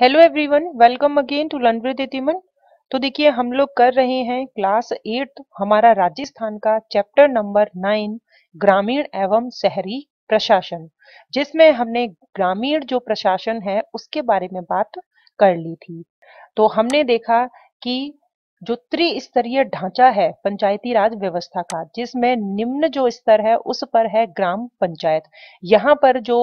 hello everyone welcome again to लनवे तो देखिए हम लोग कर रहे हैं क्लास एट हमारा राजस्थान का चैप्टर नंबर नाइन ग्रामीण एवं शहरी प्रशासन जिसमें हमने ग्रामीण जो प्रशासन है उसके बारे में बात कर ली थी तो हमने देखा कि जो त्रिस्तरीय ढांचा है पंचायती राज व्यवस्था का जिसमें निम्न जो स्तर है उस पर है ग्राम पंचायत यहाँ पर जो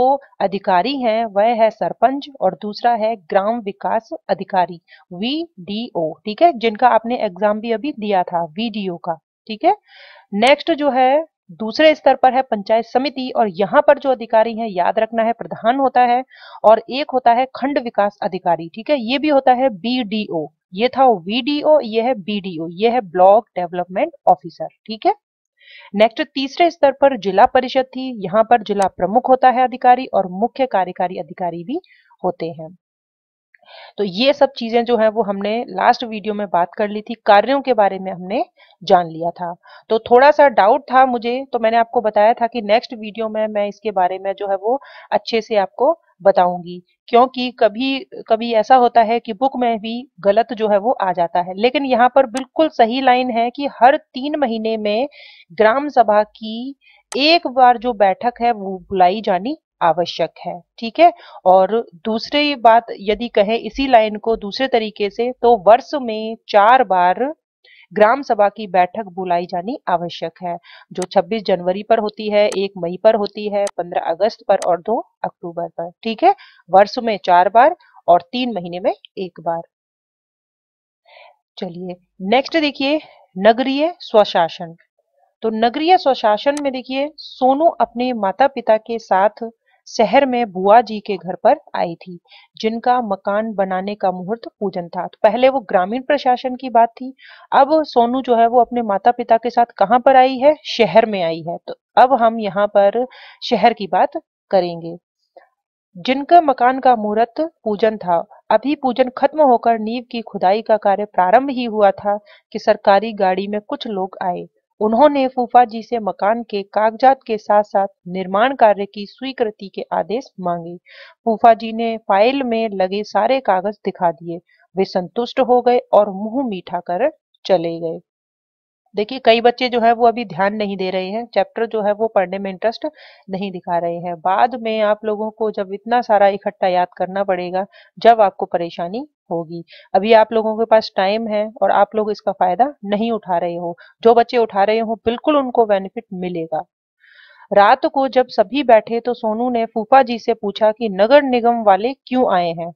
अधिकारी हैं वह है सरपंच और दूसरा है ग्राम विकास अधिकारी वीडीओ ठीक है जिनका आपने एग्जाम भी अभी दिया था वीडीओ का ठीक है नेक्स्ट जो है दूसरे स्तर पर है पंचायत समिति और यहाँ पर जो अधिकारी है याद रखना है प्रधान होता है और एक होता है खंड विकास अधिकारी ठीक है ये भी होता है बीडीओ ये था वीडीओ ये है बीडीओ ये है ब्लॉक डेवलपमेंट ऑफिसर ठीक है नेक्स्ट तीसरे स्तर पर जिला परिषद थी यहाँ पर जिला प्रमुख होता है अधिकारी और मुख्य कार्यकारी अधिकारी भी होते हैं तो ये सब चीजें जो है वो हमने लास्ट वीडियो में बात कर ली थी कार्यों के बारे में हमने जान लिया था तो थोड़ा सा डाउट था मुझे तो मैंने आपको बताया था कि नेक्स्ट वीडियो में मैं इसके बारे में जो है वो अच्छे से आपको बताऊंगी क्योंकि कभी कभी ऐसा होता है कि बुक में भी गलत जो है वो आ जाता है लेकिन यहाँ पर बिल्कुल सही लाइन है कि हर तीन महीने में ग्राम सभा की एक बार जो बैठक है वो बुलाई जानी आवश्यक है ठीक है और दूसरी बात यदि कहें इसी लाइन को दूसरे तरीके से तो वर्ष में चार बार ग्राम सभा की बैठक बुलाई जानी आवश्यक है जो 26 जनवरी पर होती है 1 मई पर होती है 15 अगस्त पर और 2 अक्टूबर पर ठीक है वर्ष में चार बार और तीन महीने में एक बार चलिए नेक्स्ट देखिए नगरीय स्वशासन तो नगरीय स्वशासन में देखिए सोनू अपने माता पिता के साथ शहर में बुआ जी के घर पर आई थी जिनका मकान बनाने का मुहूर्त पूजन था तो पहले वो ग्रामीण प्रशासन की बात थी अब सोनू जो है वो अपने माता पिता के साथ कहाँ पर आई है शहर में आई है तो अब हम यहाँ पर शहर की बात करेंगे जिनका मकान का मुहूर्त पूजन था अभी पूजन खत्म होकर नींव की खुदाई का कार्य प्रारंभ ही हुआ था कि सरकारी गाड़ी में कुछ लोग आए उन्होंने फूफा जी से मकान के कागजात के साथ साथ निर्माण कार्य की स्वीकृति के आदेश मांगे फूफा जी ने फाइल में लगे सारे कागज दिखा दिए वे संतुष्ट हो गए और मुंह मीठा कर चले गए देखिए कई बच्चे जो है वो अभी ध्यान नहीं दे रहे हैं चैप्टर जो है वो पढ़ने में इंटरेस्ट नहीं दिखा रहे हैं बाद में आप लोगों को जब इतना सारा इकट्ठा याद करना पड़ेगा जब आपको परेशानी होगी अभी आप लोगों के पास टाइम है और आप लोग इसका फायदा नहीं उठा रहे हो जो बच्चे उठा रहे हो बिल्कुल उनको बेनिफिट मिलेगा रात को जब सभी बैठे तो सोनू ने फूफा जी से पूछा कि नगर निगम वाले क्यों आए हैं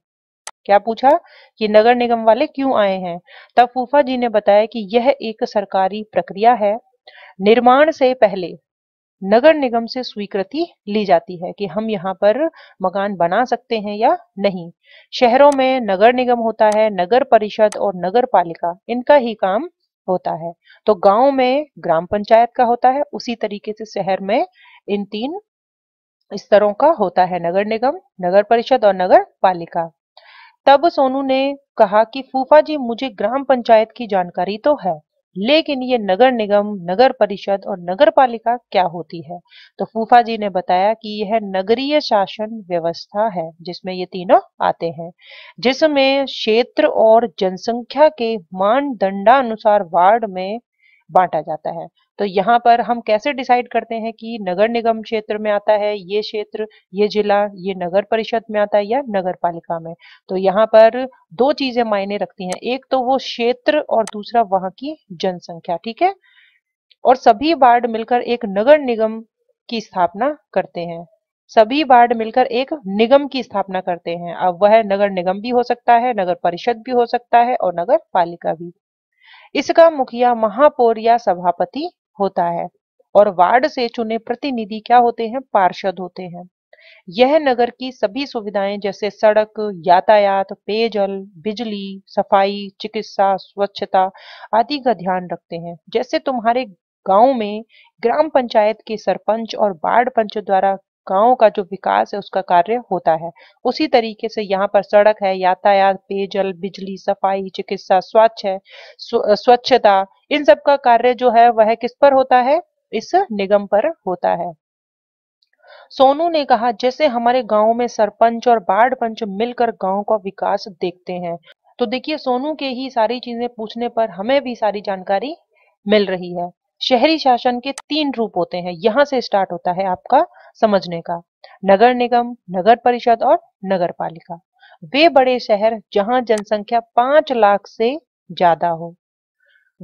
क्या पूछा कि नगर निगम वाले क्यों आए हैं तब फूफा जी ने बताया कि यह एक सरकारी प्रक्रिया है निर्माण से पहले नगर निगम से स्वीकृति ली जाती है कि हम यहाँ पर मकान बना सकते हैं या नहीं शहरों में नगर निगम होता है नगर परिषद और नगर पालिका इनका ही काम होता है तो गांव में ग्राम पंचायत का होता है उसी तरीके से शहर में इन तीन स्तरों का होता है नगर निगम नगर परिषद और नगर पालिका तब सोनू ने कहा कि फूफा जी मुझे ग्राम पंचायत की जानकारी तो है लेकिन ये नगर निगम नगर परिषद और नगर पालिका क्या होती है तो फूफा जी ने बताया कि यह नगरीय शासन व्यवस्था है जिसमें ये तीनों आते हैं जिसमें क्षेत्र और जनसंख्या के मानदंडानुसार वार्ड में बांटा जाता है तो यहाँ पर हम कैसे डिसाइड करते हैं कि नगर निगम क्षेत्र में आता है ये क्षेत्र ये जिला ये नगर परिषद में आता है या नगर पालिका में तो यहाँ पर दो चीजें मायने रखती हैं एक तो वो क्षेत्र और दूसरा वहां की जनसंख्या ठीक है और सभी वार्ड मिलकर एक नगर निगम की स्थापना करते हैं सभी वार्ड मिलकर एक निगम की स्थापना करते हैं अब वह नगर निगम भी हो सकता है नगर परिषद भी हो सकता है और नगर पालिका भी इसका मुखिया महापौर या सभापति होता है और वार्ड से चुने प्रतिनिधि क्या होते हैं पार्षद होते हैं यह नगर की सभी सुविधाएं जैसे सड़क यातायात पेयजल बिजली सफाई चिकित्सा स्वच्छता आदि का ध्यान रखते हैं जैसे तुम्हारे गांव में ग्राम पंचायत के सरपंच और वार्ड पंच द्वारा गाँव का जो विकास है उसका कार्य होता है उसी तरीके से यहाँ पर सड़क है यातायात पेयजल बिजली सफाई चिकित्सा स्वच्छ है स्वच्छता इन सब का कार्य जो है वह किस पर होता है इस निगम पर होता है सोनू ने कहा जैसे हमारे गांव में सरपंच और वार्ड पंच मिलकर गांव का विकास देखते हैं तो देखिए सोनू के ही सारी चीजें पूछने पर हमें भी सारी जानकारी मिल रही है शहरी शासन के तीन रूप होते हैं यहां से स्टार्ट होता है आपका समझने का नगर निगम नगर परिषद और नगर पालिका वे बड़े शहर जहां जनसंख्या पांच लाख से ज्यादा हो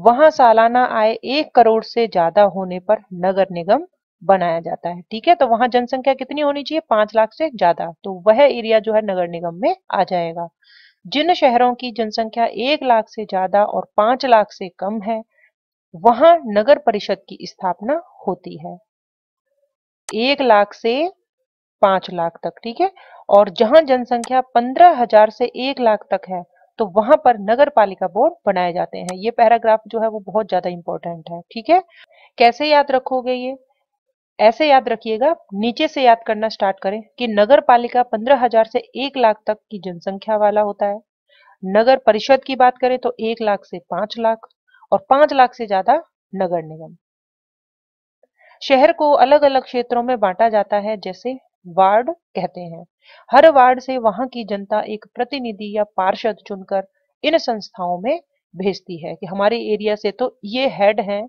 वहां सालाना आय एक करोड़ से ज्यादा होने पर नगर निगम बनाया जाता है ठीक है तो वहां जनसंख्या कितनी होनी चाहिए पांच लाख से ज्यादा तो वह एरिया जो है नगर निगम में आ जाएगा जिन शहरों की जनसंख्या एक लाख से ज्यादा और पांच लाख से कम है वहां नगर परिषद की स्थापना होती है एक लाख से पांच लाख तक ठीक है और जहां जनसंख्या पंद्रह हजार से एक लाख तक है तो वहां पर नगर पालिका बोर्ड बनाए जाते हैं ये पैराग्राफ जो है वो बहुत ज्यादा इंपॉर्टेंट है ठीक है कैसे याद रखोगे ये ऐसे याद रखिएगा नीचे से याद करना स्टार्ट करें कि नगर पालिका पंद्रह हजार से एक लाख तक की जनसंख्या वाला होता है नगर परिषद की बात करें तो एक लाख से पांच लाख और पांच लाख से ज्यादा नगर निगम शहर को अलग अलग क्षेत्रों में बांटा जाता है जैसे वार्ड कहते हैं हर वार्ड से वहां की जनता एक प्रतिनिधि या पार्षद चुनकर इन संस्थाओं में भेजती है कि हमारे एरिया से तो ये हेड हैं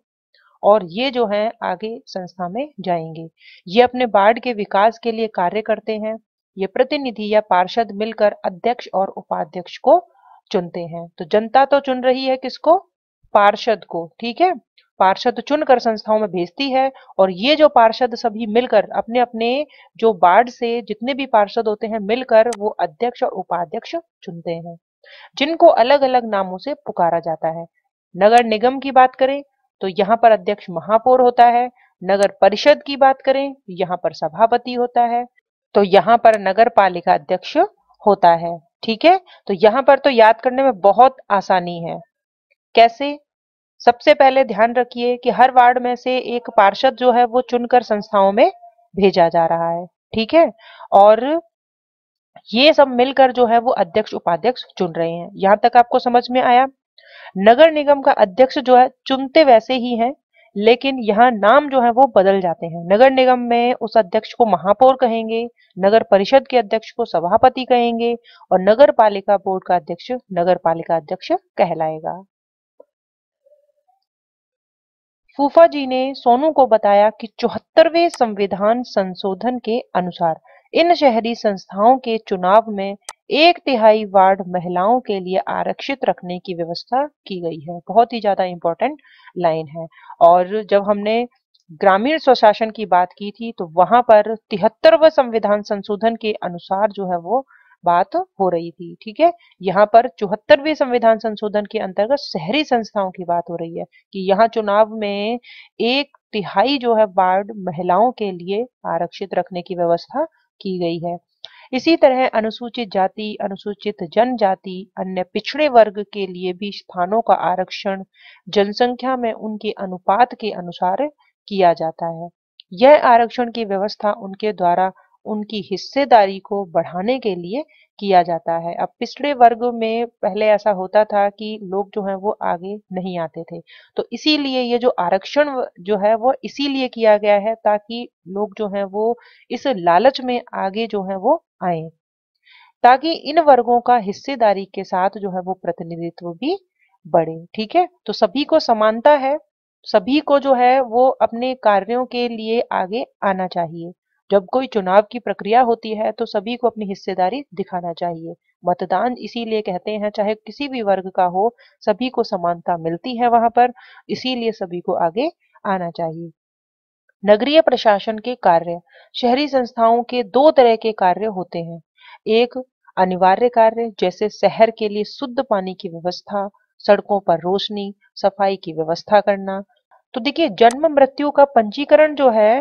और ये जो हैं आगे संस्था में जाएंगे ये अपने वार्ड के विकास के लिए कार्य करते हैं ये प्रतिनिधि या पार्षद मिलकर अध्यक्ष और उपाध्यक्ष को चुनते हैं तो जनता तो चुन रही है किसको पार्षद को ठीक है पार्षद चुनकर संस्थाओं में भेजती है और ये जो पार्षद सभी मिलकर अपने अपने जो वार्ड से जितने भी पार्षद होते हैं मिलकर वो अध्यक्ष और उपाध्यक्ष चुनते हैं जिनको अलग अलग नामों से पुकारा जाता है नगर निगम की बात करें तो यहाँ पर अध्यक्ष महापौर होता है नगर परिषद की बात करें यहाँ पर सभापति होता है तो यहाँ पर नगर पालिका अध्यक्ष होता है ठीक है तो यहाँ पर तो याद करने में बहुत आसानी है कैसे सबसे पहले ध्यान रखिए कि हर वार्ड में से एक पार्षद जो है वो चुनकर संस्थाओं में भेजा जा रहा है ठीक है और ये सब मिलकर जो है वो अध्यक्ष उपाध्यक्ष चुन रहे हैं यहाँ तक आपको समझ में आया नगर निगम का अध्यक्ष जो है चुनते वैसे ही हैं लेकिन यहाँ नाम जो है वो बदल जाते हैं नगर निगम में उस अध्यक्ष को महापौर कहेंगे नगर परिषद के अध्यक्ष को सभापति कहेंगे और नगर पालिका बोर्ड का अध्यक्ष नगर पालिका अध्यक्ष कहलाएगा फूफा जी ने सोनू को बताया कि चौहत्तरवे संविधान संशोधन के अनुसार इन शहरी संस्थाओं के चुनाव में एक तिहाई वार्ड महिलाओं के लिए आरक्षित रखने की व्यवस्था की गई है बहुत ही ज्यादा इंपॉर्टेंट लाइन है और जब हमने ग्रामीण स्वशासन की बात की थी तो वहां पर तिहत्तरव संविधान संशोधन के अनुसार जो है वो बात हो रही थी ठीक है यहाँ पर चौहत्तरवे संविधान संशोधन के अंतर्गत शहरी संस्थाओं की बात हो रही है कि यहाँ चुनाव में एक तिहाई जो है वार्ड महिलाओं के लिए आरक्षित रखने की व्यवस्था की गई है इसी तरह अनुसूचित जाति अनुसूचित जनजाति अन्य पिछड़े वर्ग के लिए भी स्थानों का आरक्षण जनसंख्या में उनके अनुपात के अनुसार किया जाता है यह आरक्षण की व्यवस्था उनके द्वारा उनकी हिस्सेदारी को बढ़ाने के लिए किया जाता है अब पिछड़े वर्ग में पहले ऐसा होता था कि लोग जो हैं वो आगे नहीं आते थे तो इसीलिए ये जो आरक्षण जो है वो इसीलिए किया गया है ताकि लोग जो हैं वो इस लालच में आगे जो है वो आए ताकि इन वर्गों का हिस्सेदारी के साथ जो है वो प्रतिनिधित्व भी बढ़े ठीक है तो सभी को समानता है सभी को जो है वो अपने कार्यों के लिए आगे आना चाहिए जब कोई चुनाव की प्रक्रिया होती है तो सभी को अपनी हिस्सेदारी दिखाना चाहिए मतदान इसीलिए कहते हैं चाहे किसी भी वर्ग का हो सभी को समानता मिलती है वहां पर इसीलिए सभी को आगे आना चाहिए नगरीय प्रशासन के कार्य शहरी संस्थाओं के दो तरह के कार्य होते हैं एक अनिवार्य कार्य जैसे शहर के लिए शुद्ध पानी की व्यवस्था सड़कों पर रोशनी सफाई की व्यवस्था करना तो देखिए जन्म मृत्यु का पंजीकरण जो है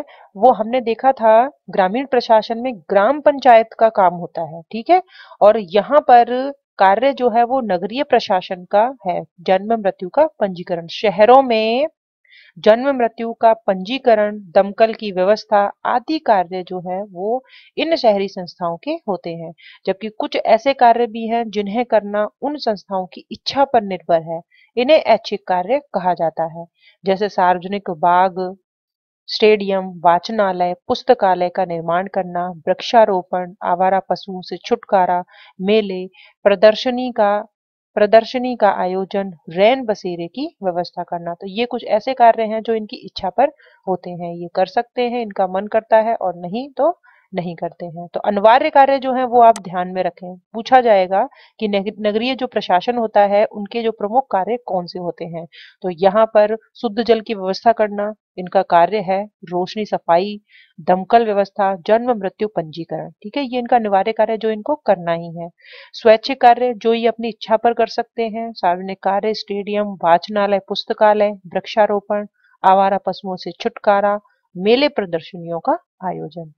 वो हमने देखा था ग्रामीण प्रशासन में ग्राम पंचायत का काम होता है ठीक है और यहाँ पर कार्य जो है वो नगरीय प्रशासन का है जन्म मृत्यु का पंजीकरण शहरों में जन्म मृत्यु का पंजीकरण दमकल की व्यवस्था आदि कार्य जो है वो इन शहरी संस्थाओं के होते हैं जबकि कुछ ऐसे कार्य भी हैं जिन्हें करना उन संस्थाओं की इच्छा पर निर्भर है इन्हें ऐच्छिक कार्य कहा जाता है जैसे सार्वजनिक बाग स्टेडियम वाचनालय पुस्तकालय का निर्माण करना वृक्षारोपण आवारा पशुओं से छुटकारा मेले प्रदर्शनी का प्रदर्शनी का आयोजन रैन बसेरे की व्यवस्था करना तो ये कुछ ऐसे कार्य हैं जो इनकी इच्छा पर होते हैं ये कर सकते हैं इनका मन करता है और नहीं तो नहीं करते हैं तो अनिवार्य कार्य जो है वो आप ध्यान में रखें पूछा जाएगा कि नगरीय जो प्रशासन होता है उनके जो प्रमुख कार्य कौन से होते हैं तो यहाँ पर शुद्ध जल की व्यवस्था करना इनका कार्य है रोशनी सफाई दमकल व्यवस्था जन्म मृत्यु पंजीकरण ठीक है ये इनका अनिवार्य कार्य जो इनको करना ही है स्वैच्छिक कार्य जो ये अपनी इच्छा पर कर सकते हैं सार्वजनिक कार्य स्टेडियम वाचनालय पुस्तकालय वृक्षारोपण आवारा पशुओं से छुटकारा मेले प्रदर्शनियों का आयोजन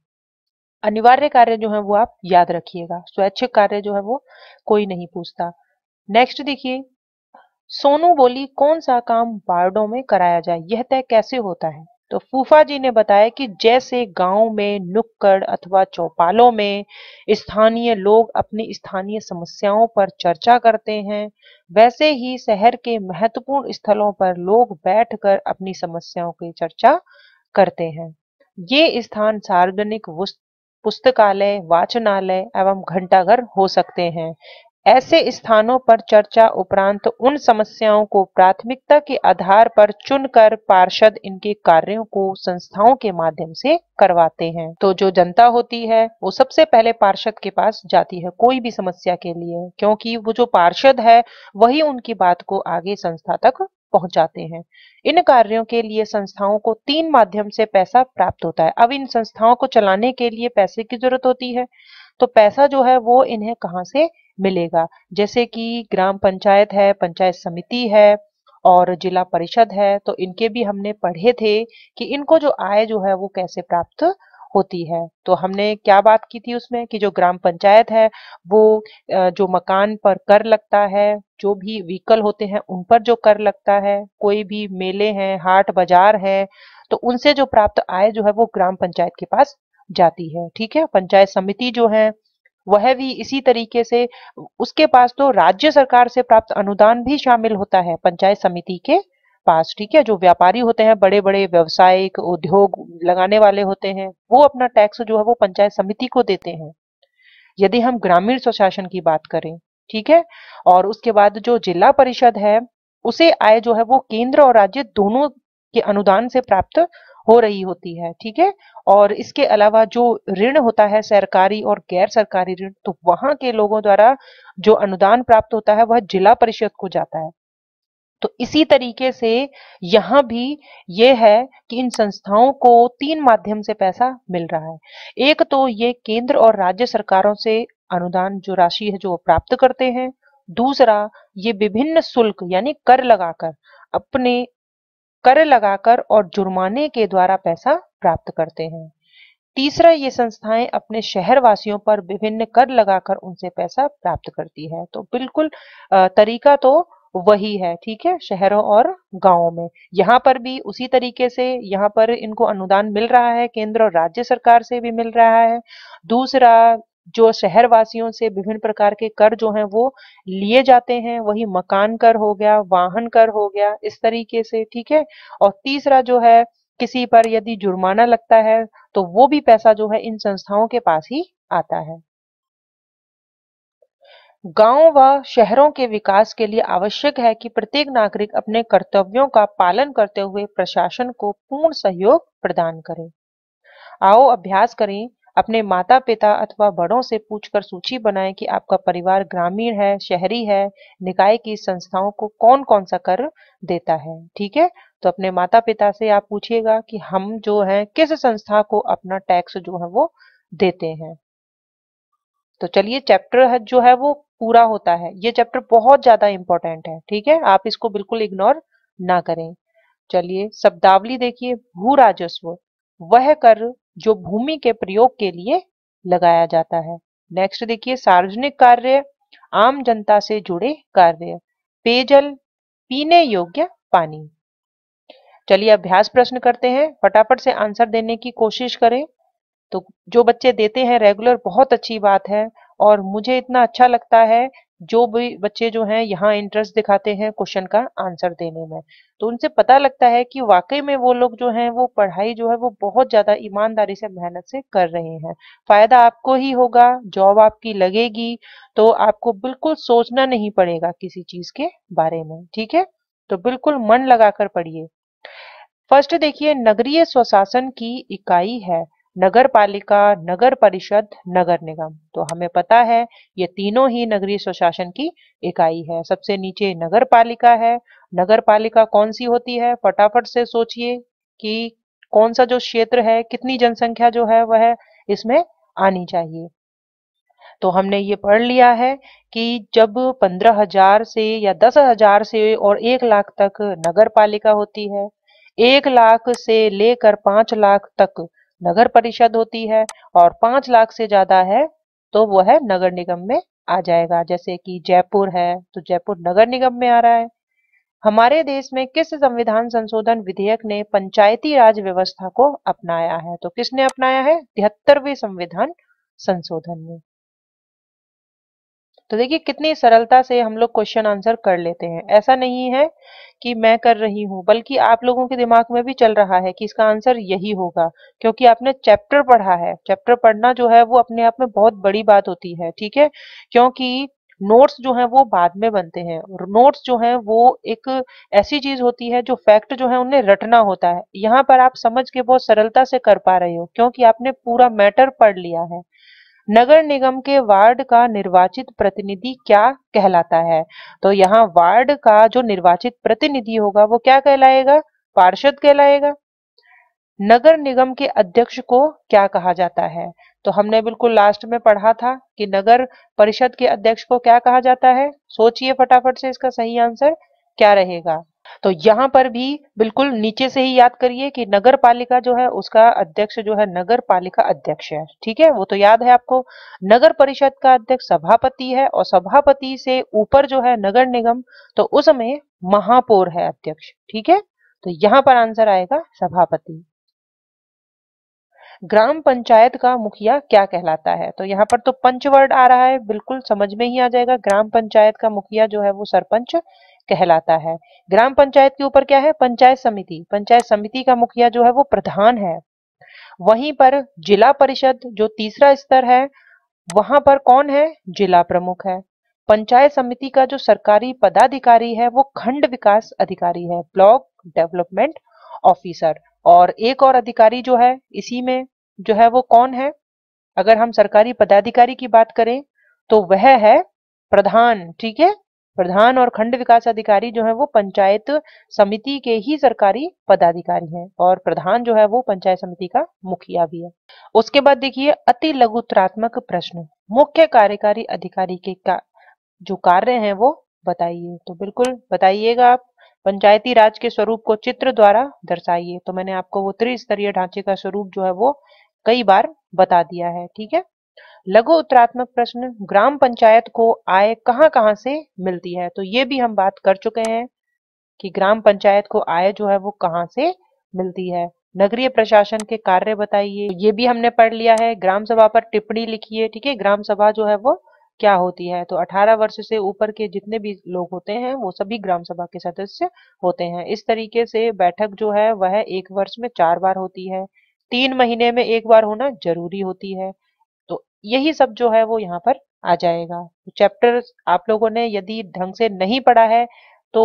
अनिवार्य कार्य जो है वो आप याद रखिएगा स्वैच्छिक कार्य जो है वो कोई नहीं पूछता नेक्स्ट देखिए सोनू बोली कौन सा काम वार्डो में कराया जाए यह तय कैसे होता है तो फूफा जी ने बताया कि जैसे गांव में नुक्कड़ अथवा चौपालों में स्थानीय लोग अपनी स्थानीय समस्याओं पर चर्चा करते हैं वैसे ही शहर के महत्वपूर्ण स्थलों पर लोग बैठकर अपनी समस्याओं की चर्चा करते हैं ये स्थान सार्वजनिक पुस्तकालय वाचनालय एवं घंटाघर हो सकते हैं ऐसे स्थानों पर चर्चा उपरांत उन समस्याओं को प्राथमिकता के आधार पर चुनकर पार्षद इनके कार्यों को संस्थाओं के माध्यम से करवाते हैं तो जो जनता होती है वो सबसे पहले पार्षद के पास जाती है कोई भी समस्या के लिए क्योंकि वो जो पार्षद है वही उनकी बात को आगे संस्था तक पहुंचाते हैं इन कार्यों के लिए संस्थाओं को तीन माध्यम से पैसा प्राप्त होता है अब इन संस्थाओं को चलाने के लिए पैसे की जरूरत होती है तो पैसा जो है वो इन्हें कहाँ से मिलेगा जैसे कि ग्राम पंचायत है पंचायत समिति है और जिला परिषद है तो इनके भी हमने पढ़े थे कि इनको जो आय जो है वो कैसे प्राप्त होती है तो हमने क्या बात की थी उसमें कि जो ग्राम पंचायत है वो जो मकान पर कर लगता है जो भी व्हीकल होते हैं उन पर जो कर लगता है कोई भी मेले हैं हाट बाजार है तो उनसे जो प्राप्त आय जो है वो ग्राम पंचायत के पास जाती है ठीक है पंचायत समिति जो है वह भी इसी तरीके से उसके पास तो राज्य सरकार से प्राप्त अनुदान भी शामिल होता है पंचायत समिति के पास ठीक है जो व्यापारी होते हैं बड़े बड़े व्यवसायिक उद्योग लगाने वाले होते हैं वो अपना टैक्स जो है वो पंचायत समिति को देते हैं यदि हम ग्रामीण स्वशासन की बात करें ठीक है और उसके बाद जो जिला परिषद है उसे आय जो है वो केंद्र और राज्य दोनों के अनुदान से प्राप्त हो रही होती है ठीक है और इसके अलावा जो ऋण होता है सरकारी और गैर सरकारी ऋण तो वहां के लोगों द्वारा जो अनुदान प्राप्त होता है वह जिला परिषद को जाता है तो इसी तरीके से यहां भी ये है कि इन संस्थाओं को तीन माध्यम से पैसा मिल रहा है एक तो ये केंद्र और राज्य सरकारों से अनुदान जो राशि है जो प्राप्त करते हैं दूसरा ये विभिन्न शुल्क यानी कर लगाकर अपने कर लगाकर और जुर्माने के द्वारा पैसा प्राप्त करते हैं तीसरा ये संस्थाएं अपने शहरवासियों पर विभिन्न कर लगाकर उनसे पैसा प्राप्त करती है तो बिल्कुल तरीका तो वही है ठीक है शहरों और गांवों में यहाँ पर भी उसी तरीके से यहाँ पर इनको अनुदान मिल रहा है केंद्र और राज्य सरकार से भी मिल रहा है दूसरा जो शहर वासियों से विभिन्न प्रकार के कर जो हैं वो लिए जाते हैं वही मकान कर हो गया वाहन कर हो गया इस तरीके से ठीक है और तीसरा जो है किसी पर यदि जुर्माना लगता है तो वो भी पैसा जो है इन संस्थाओं के पास ही आता है गांव व शहरों के विकास के लिए आवश्यक है कि प्रत्येक नागरिक अपने कर्तव्यों का पालन करते हुए प्रशासन को पूर्ण सहयोग प्रदान करे आओ अभ्यास करें अपने माता पिता अथवा बड़ों से पूछकर सूची बनाएं कि आपका परिवार ग्रामीण है शहरी है निकाय की संस्थाओं को कौन कौन सा कर देता है ठीक है तो अपने माता पिता से आप पूछिएगा कि हम जो है किस संस्था को अपना टैक्स जो है वो देते हैं तो चलिए चैप्टर है जो है वो पूरा होता है ये चैप्टर बहुत ज्यादा इंपॉर्टेंट है ठीक है आप इसको बिल्कुल इग्नोर ना करें चलिए शब्दावली देखिए भू राजस्व वह कर जो भूमि के प्रयोग के लिए लगाया जाता है नेक्स्ट देखिए सार्वजनिक कार्य आम जनता से जुड़े कार्य पेयजल पीने योग्य पानी चलिए अभ्यास प्रश्न करते हैं फटाफट से आंसर देने की कोशिश करें तो जो बच्चे देते हैं रेगुलर बहुत अच्छी बात है और मुझे इतना अच्छा लगता है जो भी बच्चे जो हैं यहाँ इंटरेस्ट दिखाते हैं क्वेश्चन का आंसर देने में तो उनसे पता लगता है कि वाकई में वो लोग जो हैं वो पढ़ाई जो है वो बहुत ज्यादा ईमानदारी से मेहनत से कर रहे हैं फायदा आपको ही होगा जॉब आपकी लगेगी तो आपको बिल्कुल सोचना नहीं पड़ेगा किसी चीज के बारे में ठीक है तो बिल्कुल मन लगाकर पढ़िए फर्स्ट देखिए नगरीय स्वशासन की इकाई है नगर पालिका नगर परिषद नगर निगम तो हमें पता है ये तीनों ही नगरीय स्वशासन की इकाई है सबसे नीचे नगर पालिका है नगर पालिका कौन सी होती है फटाफट से सोचिए कि कौन सा जो क्षेत्र है कितनी जनसंख्या जो है वह इसमें आनी चाहिए तो हमने ये पढ़ लिया है कि जब पंद्रह हजार से या दस हजार से और एक लाख तक नगर पालिका होती है एक लाख से लेकर पांच लाख तक नगर परिषद होती है और पांच लाख से ज्यादा है तो वह है नगर निगम में आ जाएगा जैसे कि जयपुर है तो जयपुर नगर निगम में आ रहा है हमारे देश में किस संविधान संशोधन विधेयक ने पंचायती राज व्यवस्था को अपनाया है तो किसने अपनाया है तिहत्तरवी संविधान संशोधन में तो देखिए कितनी सरलता से हम लोग क्वेश्चन आंसर कर लेते हैं ऐसा नहीं है कि मैं कर रही हूँ बल्कि आप लोगों के दिमाग में भी चल रहा है कि इसका आंसर यही होगा क्योंकि आपने चैप्टर पढ़ा है चैप्टर पढ़ना जो है वो अपने आप में बहुत बड़ी बात होती है ठीक है क्योंकि नोट्स जो हैं वो बाद में बनते हैं नोट्स जो हैं वो एक ऐसी चीज होती है जो फैक्ट जो है उन्हें रटना होता है यहाँ पर आप समझ के बहुत सरलता से कर पा रहे हो क्योंकि आपने पूरा मैटर पढ़ लिया है नगर निगम के वार्ड का निर्वाचित प्रतिनिधि क्या कहलाता है तो यहाँ वार्ड का जो निर्वाचित प्रतिनिधि होगा वो क्या कहलाएगा पार्षद कहलाएगा नगर निगम के अध्यक्ष को क्या कहा जाता है तो हमने बिल्कुल लास्ट में पढ़ा था कि नगर परिषद के अध्यक्ष को क्या कहा जाता है सोचिए फटाफट से इसका सही आंसर क्या रहेगा तो यहाँ पर भी बिल्कुल नीचे से ही याद करिए कि नगर पालिका जो है उसका अध्यक्ष जो है नगर पालिका अध्यक्ष है ठीक है वो तो याद है आपको नगर परिषद का अध्यक्ष सभापति है और सभापति से ऊपर जो है नगर निगम तो उसमें महापौर है अध्यक्ष ठीक है तो यहाँ पर आंसर आएगा सभापति ग्राम पंचायत का मुखिया क्या कहलाता है तो यहाँ पर तो पंचवर्ड आ रहा है बिल्कुल समझ में ही आ जाएगा ग्राम पंचायत का मुखिया जो है वो सरपंच कहलाता है ग्राम पंचायत के ऊपर क्या है पंचायत समिति पंचायत समिति का मुखिया जो है वो प्रधान है वहीं पर जिला परिषद जो तीसरा स्तर है वहां पर कौन है जिला प्रमुख है पंचायत समिति का जो सरकारी पदाधिकारी है वो खंड विकास अधिकारी है ब्लॉक डेवलपमेंट ऑफिसर और एक और अधिकारी जो है इसी में जो है वो कौन है अगर हम सरकारी पदाधिकारी की बात करें तो वह है प्रधान ठीक है प्रधान और खंड विकास अधिकारी जो है वो पंचायत समिति के ही सरकारी पदाधिकारी हैं और प्रधान जो है वो पंचायत समिति का मुखिया भी है उसके बाद देखिए अति लघुत्रात्मक प्रश्न मुख्य कार्यकारी अधिकारी के का, जो कार्य हैं वो बताइए तो बिल्कुल बताइएगा आप पंचायती राज के स्वरूप को चित्र द्वारा दर्शाइए तो मैंने आपको वो त्रिस्तरीय ढांचे का स्वरूप जो है वो कई बार बता दिया है ठीक है लघु उत्तरात्मक प्रश्न ग्राम पंचायत को आय कहाँ कहाँ से मिलती है तो ये भी हम बात कर चुके हैं कि ग्राम पंचायत को आय जो है वो कहाँ से मिलती है नगरीय प्रशासन के कार्य बताइए ये भी हमने पढ़ लिया है ग्राम सभा पर टिप्पणी लिखिए ठीक है ग्राम सभा जो है वो क्या होती है तो 18 वर्ष से ऊपर के जितने भी लोग होते हैं वो सभी ग्राम सभा के सदस्य होते हैं इस तरीके से बैठक जो है वह एक वर्ष में चार बार होती है तीन महीने में एक बार होना जरूरी होती है तो यही सब जो है वो यहाँ पर आ जाएगा चैप्टर आप लोगों ने यदि ढंग से नहीं पढ़ा है तो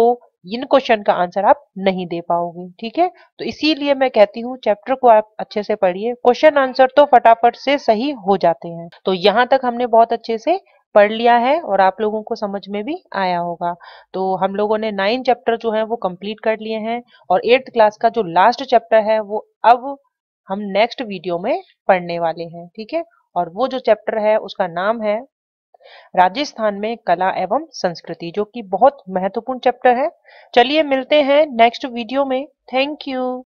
इन क्वेश्चन का आंसर आप नहीं दे पाओगे ठीक है तो इसीलिए मैं कहती हूँ चैप्टर को आप अच्छे से पढ़िए क्वेश्चन आंसर तो फटाफट से सही हो जाते हैं तो यहाँ तक हमने बहुत अच्छे से पढ़ लिया है और आप लोगों को समझ में भी आया होगा तो हम लोगों ने नाइन चैप्टर जो है वो कंप्लीट कर लिए हैं और एट्थ क्लास का जो लास्ट चैप्टर है वो अब हम नेक्स्ट वीडियो में पढ़ने वाले हैं ठीक है और वो जो चैप्टर है उसका नाम है राजस्थान में कला एवं संस्कृति जो कि बहुत महत्वपूर्ण चैप्टर है चलिए मिलते हैं नेक्स्ट वीडियो में थैंक यू